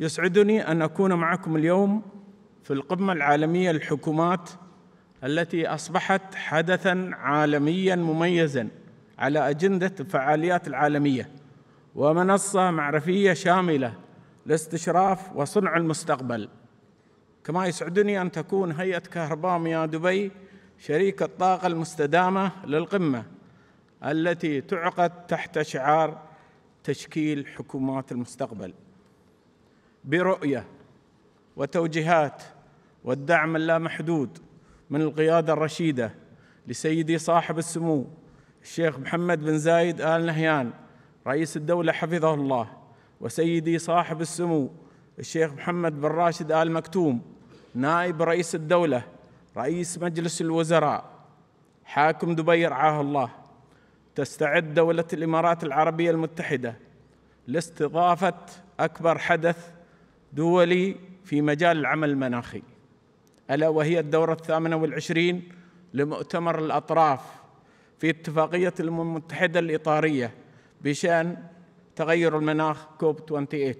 يسعدني أن أكون معكم اليوم في القمة العالمية للحكومات التي أصبحت حدثاً عالمياً مميزاً على أجندة الفعاليات العالمية ومنصة معرفية شاملة لاستشراف وصنع المستقبل كما يسعدني أن تكون هيئة كهرباء مياه دبي شريك الطاقة المستدامة للقمة التي تعقد تحت شعار تشكيل حكومات المستقبل برؤيه وتوجيهات والدعم اللامحدود من القياده الرشيده لسيدي صاحب السمو الشيخ محمد بن زايد ال نهيان رئيس الدوله حفظه الله وسيدي صاحب السمو الشيخ محمد بن راشد ال مكتوم نائب رئيس الدوله رئيس مجلس الوزراء حاكم دبي رعاه الله تستعد دوله الامارات العربيه المتحده لاستضافه اكبر حدث دولي في مجال العمل المناخي ألا وهي الدورة الثامنة والعشرين لمؤتمر الأطراف في اتفاقية الأمم المتحدة الإطارية بشأن تغير المناخ كوب 28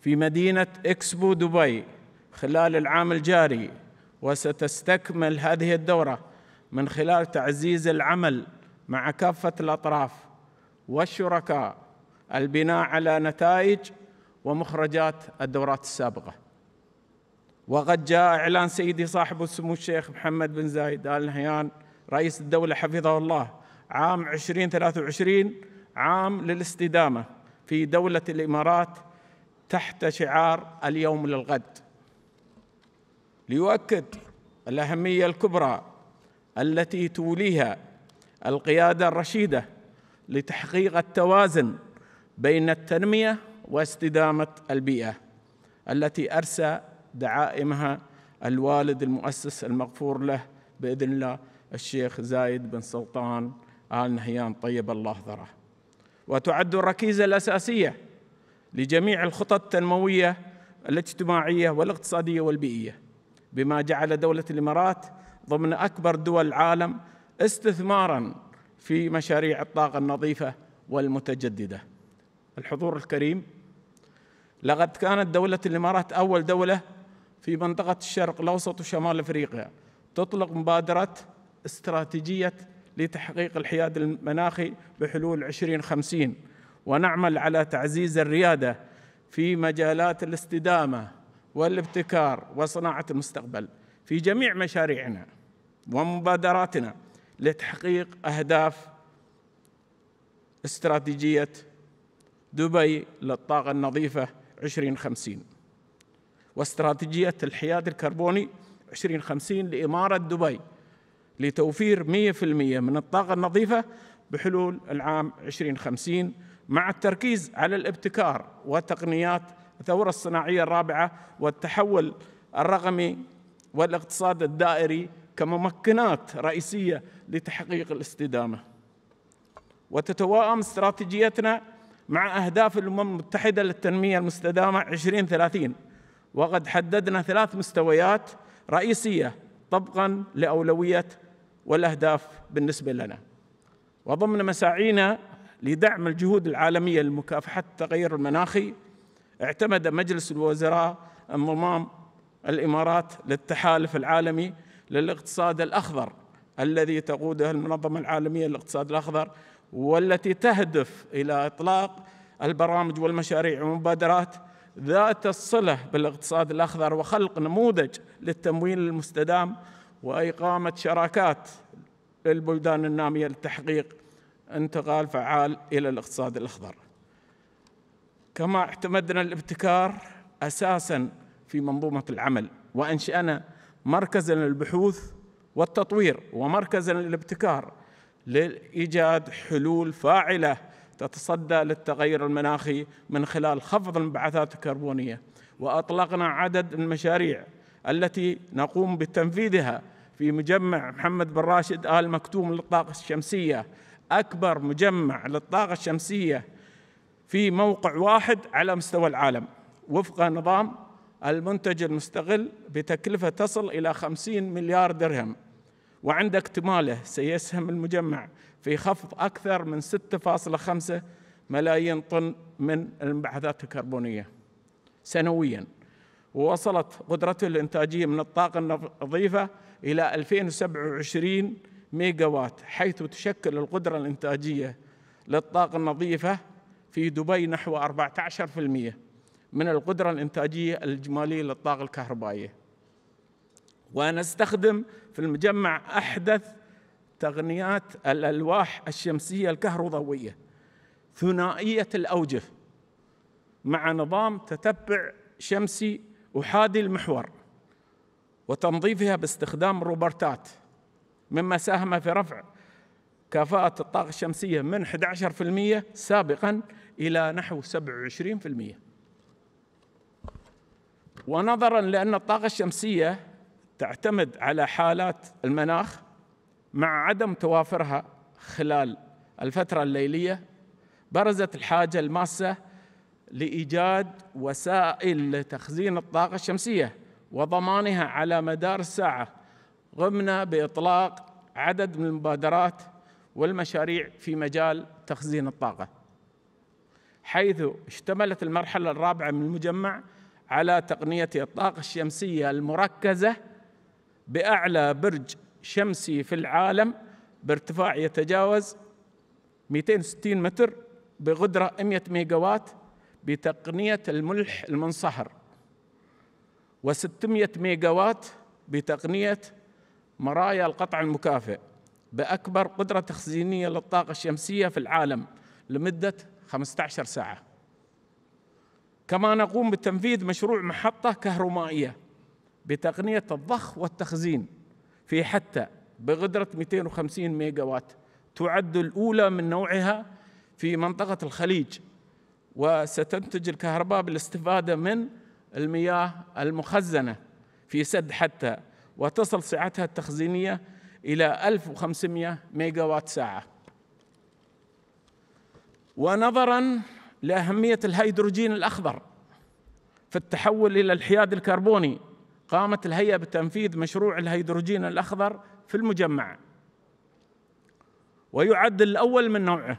في مدينة إكسبو دبي خلال العام الجاري وستستكمل هذه الدورة من خلال تعزيز العمل مع كافة الأطراف والشركاء البناء على نتائج ومخرجات الدورات السابقة وقد جاء إعلان سيدي صاحب السمو الشيخ محمد بن زايد آل نهيان رئيس الدولة حفظه الله عام 2023 عام للاستدامة في دولة الإمارات تحت شعار اليوم للغد ليؤكد الأهمية الكبرى التي توليها القيادة الرشيدة لتحقيق التوازن بين التنمية واستدامه البيئه التي ارسى دعائمها الوالد المؤسس المغفور له باذن الله الشيخ زايد بن سلطان ال نهيان طيب الله ذره وتعد الركيزه الاساسيه لجميع الخطط التنمويه الاجتماعيه والاقتصاديه والبيئيه بما جعل دوله الامارات ضمن اكبر دول العالم استثمارا في مشاريع الطاقه النظيفه والمتجدده الحضور الكريم لقد كانت دولة الإمارات أول دولة في منطقة الشرق الأوسط وشمال أفريقيا تطلق مبادرة استراتيجية لتحقيق الحياد المناخي بحلول 2050 ونعمل على تعزيز الريادة في مجالات الاستدامة والابتكار وصناعة المستقبل في جميع مشاريعنا ومبادراتنا لتحقيق أهداف استراتيجية دبي للطاقة النظيفة 2050 واستراتيجية الحياد الكربوني 2050 لإمارة دبي لتوفير 100% من الطاقة النظيفة بحلول العام 2050 مع التركيز على الابتكار وتقنيات الثورة الصناعية الرابعة والتحول الرقمي والاقتصاد الدائري كممكنات رئيسية لتحقيق الاستدامة وتتوائم استراتيجيتنا مع أهداف الأمم المتحدة للتنمية المستدامة 2030 وقد حددنا ثلاث مستويات رئيسية طبقا لأولوية والأهداف بالنسبة لنا وضمن مساعينا لدعم الجهود العالمية لمكافحة التغير المناخي اعتمد مجلس الوزراء انضمام الإمارات للتحالف العالمي للاقتصاد الأخضر الذي تقوده المنظمة العالمية للاقتصاد الأخضر والتي تهدف الى اطلاق البرامج والمشاريع والمبادرات ذات الصله بالاقتصاد الاخضر وخلق نموذج للتمويل المستدام واقامه شراكات للبلدان الناميه لتحقيق انتقال فعال الى الاقتصاد الاخضر. كما اعتمدنا الابتكار اساسا في منظومه العمل وانشانا مركزا للبحوث والتطوير ومركزا للابتكار لايجاد حلول فاعله تتصدى للتغير المناخي من خلال خفض المبعثات الكربونيه واطلقنا عدد المشاريع التي نقوم بتنفيذها في مجمع محمد بن راشد ال مكتوم للطاقه الشمسيه اكبر مجمع للطاقه الشمسيه في موقع واحد على مستوى العالم وفق نظام المنتج المستغل بتكلفه تصل الى 50 مليار درهم وعند اكتماله سيسهم المجمع في خفض أكثر من 6.5 ملايين طن من الانبعاثات الكربونية سنوياً ووصلت قدرته الإنتاجية من الطاقة النظيفة إلى 2027 ميجا وات حيث تشكل القدرة الإنتاجية للطاقة النظيفة في دبي نحو 14% من القدرة الإنتاجية الإجمالية للطاقة الكهربائية ونستخدم في المجمع أحدث تقنيات الألواح الشمسية الكهروضوية ثنائية الأوجه مع نظام تتبع شمسي أحادي المحور وتنظيفها باستخدام روبرتات مما ساهم في رفع كفاءة الطاقة الشمسية من 11% سابقا إلى نحو 27% ونظرا لأن الطاقة الشمسية تعتمد على حالات المناخ مع عدم توافرها خلال الفترة الليلية برزت الحاجة الماسة لإيجاد وسائل لتخزين الطاقة الشمسية وضمانها على مدار الساعة قمنا بإطلاق عدد من المبادرات والمشاريع في مجال تخزين الطاقة حيث اشتملت المرحلة الرابعة من المجمع على تقنية الطاقة الشمسية المركزة باعلى برج شمسي في العالم بارتفاع يتجاوز 260 متر بغدره 100 ميجاوات بتقنيه الملح المنصهر و600 ميجاوات بتقنيه مرايا القطع المكافئ باكبر قدره تخزينيه للطاقه الشمسيه في العالم لمده 15 ساعه كما نقوم بتنفيذ مشروع محطه كهرومائيه بتقنية الضخ والتخزين في حتى بقدرة 250 ميجا وات تعد الأولى من نوعها في منطقة الخليج وستنتج الكهرباء بالاستفادة من المياه المخزنة في سد حتى وتصل سعتها التخزينية إلى 1500 ميجا وات ساعة ونظرا لأهمية الهيدروجين الأخضر في التحول إلى الحياد الكربوني قامت الهيئة بتنفيذ مشروع الهيدروجين الأخضر في المجمع ويعد الأول من نوعه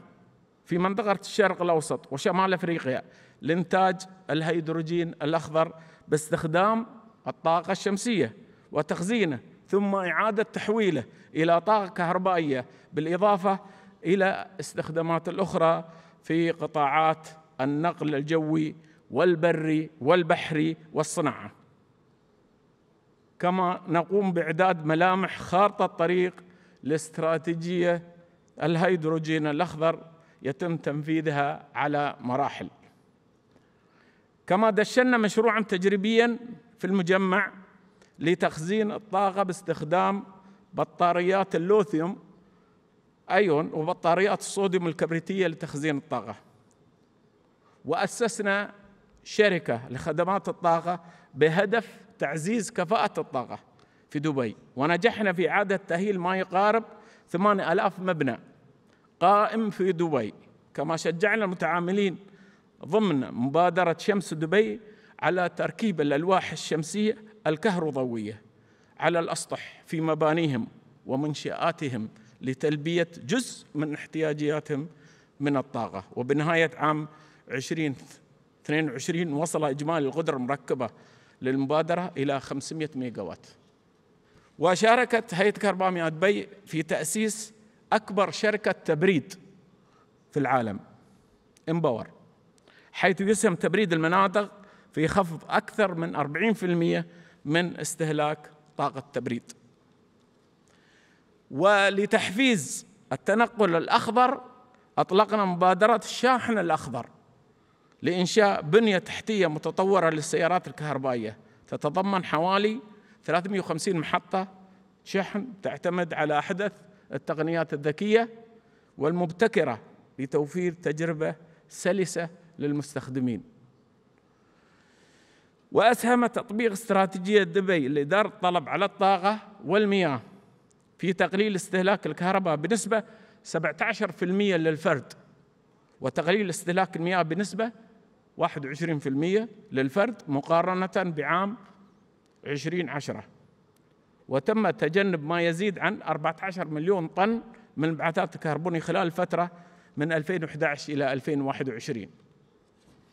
في منطقة الشرق الأوسط وشمال أفريقيا لإنتاج الهيدروجين الأخضر باستخدام الطاقة الشمسية وتخزينه ثم إعادة تحويله إلى طاقة كهربائية بالإضافة إلى استخدامات الأخرى في قطاعات النقل الجوي والبري والبحري والصناعه كما نقوم بإعداد ملامح خارطة طريق لاستراتيجية الهيدروجين الأخضر يتم تنفيذها على مراحل كما دشنا مشروعا تجريبيا في المجمع لتخزين الطاقة باستخدام بطاريات اللوثيوم أيون وبطاريات الصوديوم الكبريتية لتخزين الطاقة وأسسنا شركة لخدمات الطاقة بهدف تعزيز كفاءة الطاقة في دبي ونجحنا في إعادة تأهيل ما يقارب 8000 مبنى قائم في دبي كما شجعنا المتعاملين ضمن مبادرة شمس دبي على تركيب الألواح الشمسية الكهروضوية على الأسطح في مبانيهم ومنشآتهم لتلبية جزء من احتياجاتهم من الطاقة وبنهاية عام 2022 وصل إجمالي القدرة المركبة للمبادرة إلى 500 ميجاوات وشاركت هيئة كهرباء مياه دبي في تأسيس أكبر شركة تبريد في العالم امباور حيث يسهم تبريد المناطق في خفض أكثر من 40% من استهلاك طاقة التبريد ولتحفيز التنقل الأخضر أطلقنا مبادرة الشاحن الأخضر لإنشاء بنية تحتية متطورة للسيارات الكهربائية تتضمن حوالي 350 محطة شحن تعتمد على أحدث التقنيات الذكية والمبتكرة لتوفير تجربة سلسة للمستخدمين وأسهم تطبيق استراتيجية دبي لإدارة الطلب على الطاقة والمياه في تقليل استهلاك الكهرباء بنسبة 17% للفرد وتقليل استهلاك المياه بنسبة 21% للفرد مقارنة بعام 2010 وتم تجنب ما يزيد عن 14 مليون طن من انبعاثات الكربونية خلال الفترة من 2011 إلى 2021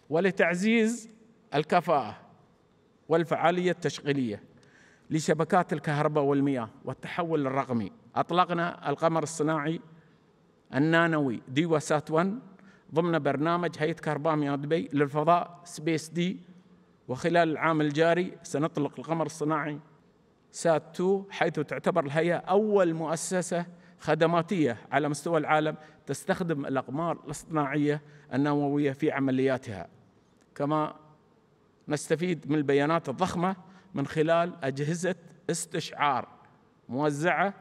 ولتعزيز الكفاءة والفعالية التشغيلية لشبكات الكهرباء والمياه والتحول الرقمي أطلقنا القمر الصناعي النانوي ديوا سات 1 ضمن برنامج هيئة كهرباء مياه دبي للفضاء سبيس دي وخلال العام الجاري سنطلق القمر الصناعي سات 2 حيث تعتبر الهيئة أول مؤسسة خدماتية على مستوى العالم تستخدم الأقمار الاصطناعية النووية في عملياتها كما نستفيد من البيانات الضخمة من خلال أجهزة استشعار موزعة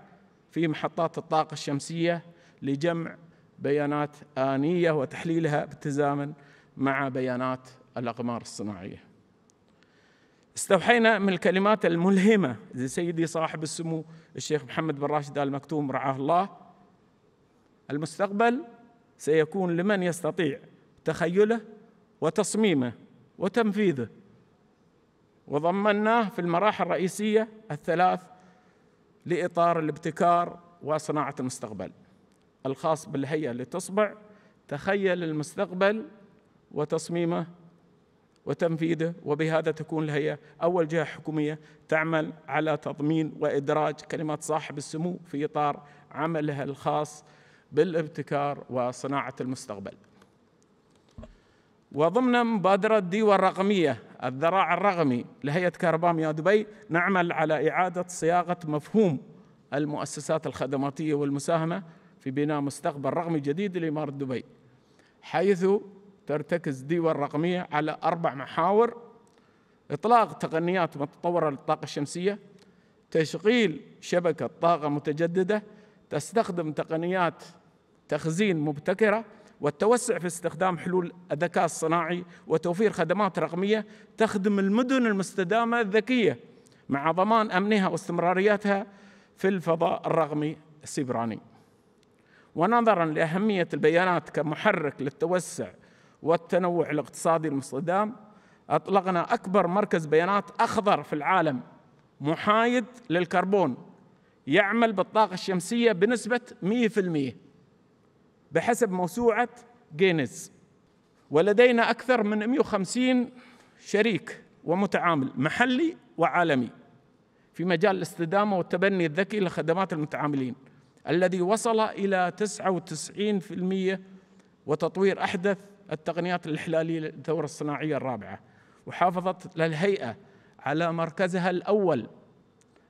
في محطات الطاقة الشمسية لجمع بيانات آنية وتحليلها بالتزامن مع بيانات الأقمار الصناعية استوحينا من الكلمات الملهمة لسيدي صاحب السمو الشيخ محمد بن راشد آل مكتوم رعاه الله المستقبل سيكون لمن يستطيع تخيله وتصميمه وتنفيذه وضمناه في المراحل الرئيسية الثلاث لإطار الابتكار وصناعة المستقبل الخاص بالهيئة لتصبع تخيل المستقبل وتصميمه وتنفيذه وبهذا تكون الهيئة أول جهة حكومية تعمل على تضمين وإدراج كلمات صاحب السمو في إطار عملها الخاص بالابتكار وصناعة المستقبل وضمن مبادرة ديوة الرقمية الذراع الرقمي لهيئة كهرباميا دبي نعمل على إعادة صياغة مفهوم المؤسسات الخدماتية والمساهمة في بناء مستقبل رقمي جديد لإمارة دبي حيث ترتكز ديوة الرقمية على أربع محاور إطلاق تقنيات متطورة للطاقة الشمسية تشغيل شبكة طاقة متجددة تستخدم تقنيات تخزين مبتكرة والتوسع في استخدام حلول الذكاء الصناعي وتوفير خدمات رقمية تخدم المدن المستدامة الذكية مع ضمان أمنها واستمراريتها في الفضاء الرقمي السيبراني ونظرا لأهمية البيانات كمحرك للتوسع والتنوع الاقتصادي المستدام أطلقنا أكبر مركز بيانات أخضر في العالم محايد للكربون يعمل بالطاقة الشمسية بنسبة 100% بحسب موسوعة جينيز ولدينا أكثر من 150 شريك ومتعامل محلي وعالمي في مجال الاستدامة والتبني الذكي لخدمات المتعاملين الذي وصل إلى 99% وتطوير أحدث التقنيات الإحلالية للثورة الصناعية الرابعة وحافظت الهيئة على مركزها الأول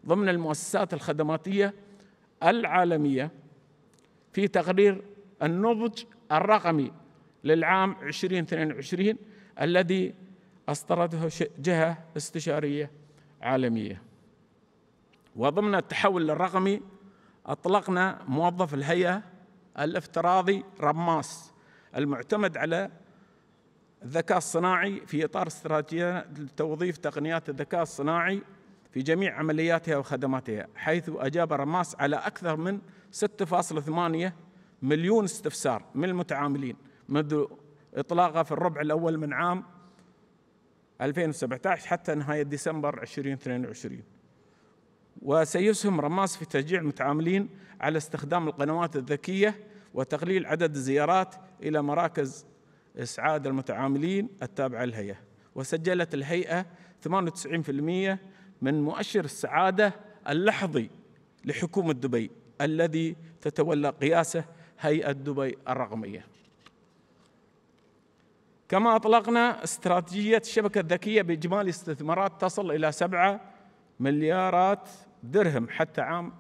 ضمن المؤسسات الخدماتية العالمية في تقرير النضج الرقمي للعام 2022 الذي أصدرته جهة استشارية عالمية وضمن التحول الرقمي أطلقنا موظف الهيئة الافتراضي رماس المعتمد على الذكاء الصناعي في إطار استراتيجية لتوظيف تقنيات الذكاء الصناعي في جميع عملياتها وخدماتها حيث أجاب رماس على أكثر من 6.8 مليون استفسار من المتعاملين منذ إطلاقها في الربع الأول من عام 2017 حتى نهاية ديسمبر 2022 وسيسهم رماس في تشجيع المتعاملين على استخدام القنوات الذكية وتقليل عدد الزيارات إلى مراكز إسعاد المتعاملين التابعة للهيئة وسجلت الهيئة 98% من مؤشر السعادة اللحظي لحكومة دبي الذي تتولى قياسه هيئة دبي الرقمية كما أطلقنا استراتيجية الشبكة الذكية بإجمالي استثمارات تصل إلى 7 مليارات درهم حتى عام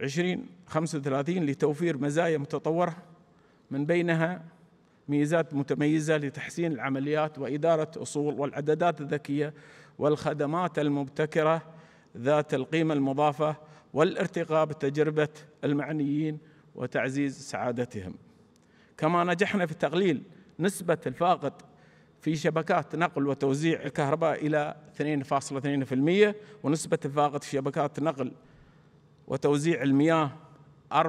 2035 لتوفير مزايا متطورة من بينها ميزات متميزة لتحسين العمليات وإدارة أصول والعدادات الذكية والخدمات المبتكرة ذات القيمة المضافة والارتقاء بتجربة المعنيين وتعزيز سعادتهم كما نجحنا في تقليل نسبة الفاقد في شبكات نقل وتوزيع الكهرباء إلى 2.2% ونسبة إفاقة شبكات نقل وتوزيع المياه 4.5%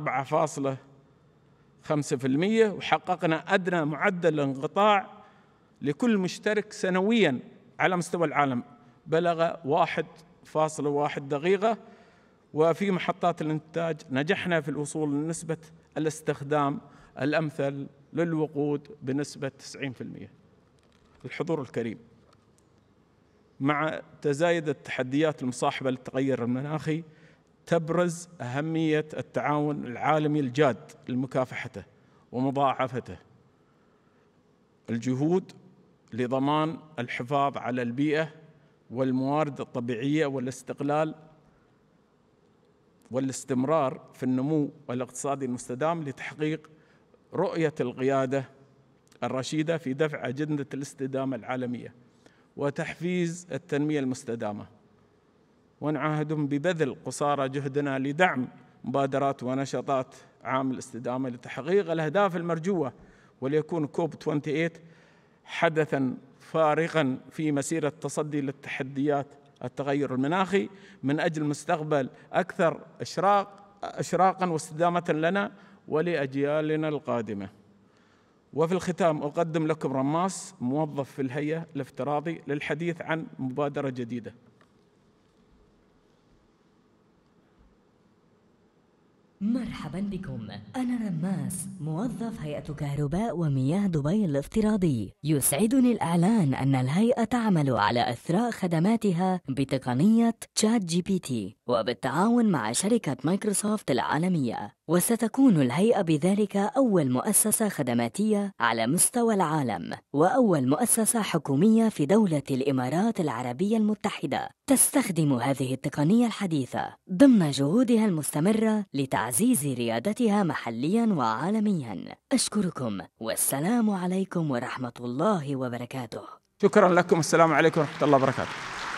وحققنا أدنى معدل انقطاع لكل مشترك سنويا على مستوى العالم بلغ 1.1 دقيقة وفي محطات الإنتاج نجحنا في الوصول لنسبة الاستخدام الأمثل للوقود بنسبة 90% الحضور الكريم مع تزايد التحديات المصاحبة للتغير المناخي تبرز أهمية التعاون العالمي الجاد لمكافحته ومضاعفته الجهود لضمان الحفاظ على البيئة والموارد الطبيعية والاستقلال والاستمرار في النمو الاقتصادي المستدام لتحقيق رؤية القيادة الرشيده في دفع اجنده الاستدامه العالميه وتحفيز التنميه المستدامه ونعاهدهم ببذل قصارى جهدنا لدعم مبادرات ونشاطات عام الاستدامه لتحقيق الاهداف المرجوه وليكون كوب 28 حدثا فارقا في مسيره التصدي للتحديات التغير المناخي من اجل مستقبل اكثر اشراق اشراقا واستدامه لنا ولاجيالنا القادمه وفي الختام أقدم لكم رماس موظف في الهيئة الافتراضي للحديث عن مبادرة جديدة مرحبا بكم أنا رماس موظف هيئة كهرباء ومياه دبي الافتراضي يسعدني الإعلان أن الهيئة تعمل على إثراء خدماتها بتقنية تشات جي بي تي وبالتعاون مع شركة مايكروسوفت العالمية وستكون الهيئة بذلك أول مؤسسة خدماتية على مستوى العالم وأول مؤسسة حكومية في دولة الإمارات العربية المتحدة تستخدم هذه التقنية الحديثة ضمن جهودها المستمرة لتعزيز ريادتها محليا وعالميا أشكركم والسلام عليكم ورحمة الله وبركاته شكرا لكم السلام عليكم ورحمة الله وبركاته